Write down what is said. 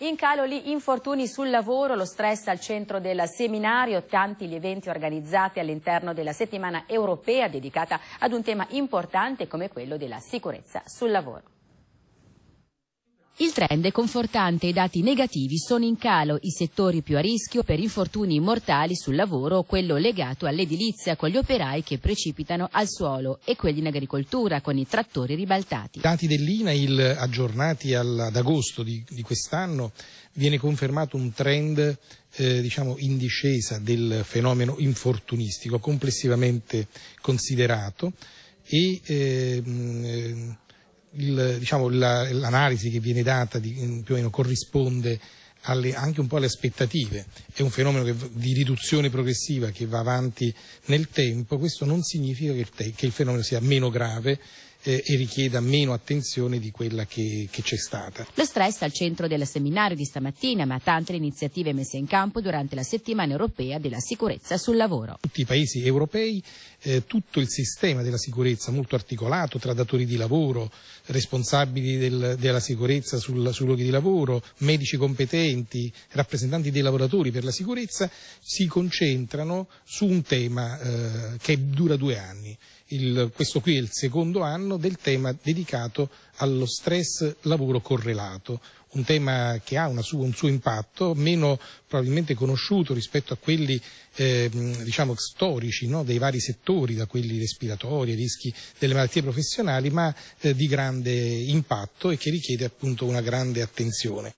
In calo gli infortuni sul lavoro, lo stress al centro del seminario, tanti gli eventi organizzati all'interno della settimana europea dedicata ad un tema importante come quello della sicurezza sul lavoro. Il trend è confortante, i dati negativi sono in calo, i settori più a rischio per infortuni mortali sul lavoro, quello legato all'edilizia con gli operai che precipitano al suolo e quelli in agricoltura con i trattori ribaltati. I dati dell'INAIL aggiornati ad agosto di, di quest'anno viene confermato un trend eh, diciamo in discesa del fenomeno infortunistico complessivamente considerato e eh, l'analisi diciamo, la, che viene data di, più o meno corrisponde alle, anche un po' alle aspettative, è un fenomeno che, di riduzione progressiva che va avanti nel tempo, questo non significa che il, te, che il fenomeno sia meno grave eh, e richieda meno attenzione di quella che, che c'è stata. Lo stress al centro del seminario di stamattina, ma tante le iniziative messe in campo durante la settimana europea della sicurezza sul lavoro. Tutti i paesi europei, eh, tutto il sistema della sicurezza molto articolato tra datori di lavoro, responsabili del, della sicurezza sul, sui luoghi di lavoro, medici competenti, rappresentanti dei lavoratori per la sicurezza, si concentrano su un tema eh, che dura due anni, il, questo qui è il secondo anno del tema dedicato allo stress lavoro correlato, un tema che ha sua, un suo impatto, meno probabilmente conosciuto rispetto a quelli eh, diciamo, storici no? dei vari settori, da quelli respiratori, ai rischi delle malattie professionali, ma eh, di grande impatto e che richiede appunto una grande attenzione.